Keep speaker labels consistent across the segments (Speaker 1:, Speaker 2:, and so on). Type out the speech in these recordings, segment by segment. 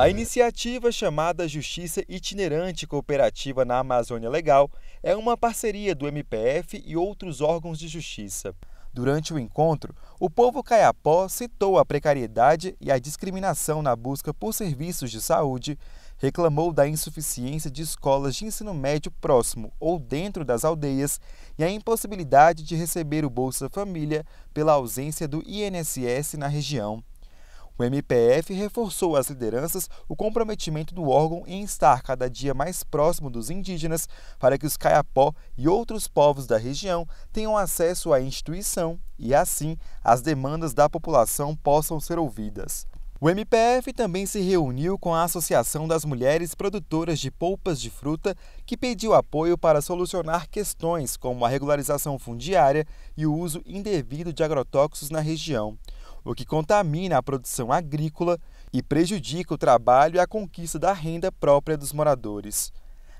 Speaker 1: A iniciativa chamada Justiça Itinerante Cooperativa na Amazônia Legal é uma parceria do MPF e outros órgãos de justiça. Durante o encontro, o povo caiapó citou a precariedade e a discriminação na busca por serviços de saúde, reclamou da insuficiência de escolas de ensino médio próximo ou dentro das aldeias e a impossibilidade de receber o Bolsa Família pela ausência do INSS na região. O MPF reforçou às lideranças o comprometimento do órgão em estar cada dia mais próximo dos indígenas para que os caiapó e outros povos da região tenham acesso à instituição e, assim, as demandas da população possam ser ouvidas. O MPF também se reuniu com a Associação das Mulheres Produtoras de Polpas de Fruta, que pediu apoio para solucionar questões como a regularização fundiária e o uso indevido de agrotóxicos na região o que contamina a produção agrícola e prejudica o trabalho e a conquista da renda própria dos moradores.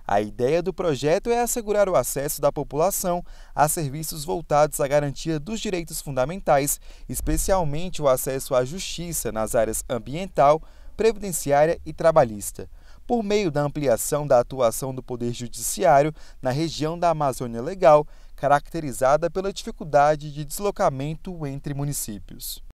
Speaker 1: A ideia do projeto é assegurar o acesso da população a serviços voltados à garantia dos direitos fundamentais, especialmente o acesso à justiça nas áreas ambiental, previdenciária e trabalhista, por meio da ampliação da atuação do Poder Judiciário na região da Amazônia Legal, caracterizada pela dificuldade de deslocamento entre municípios.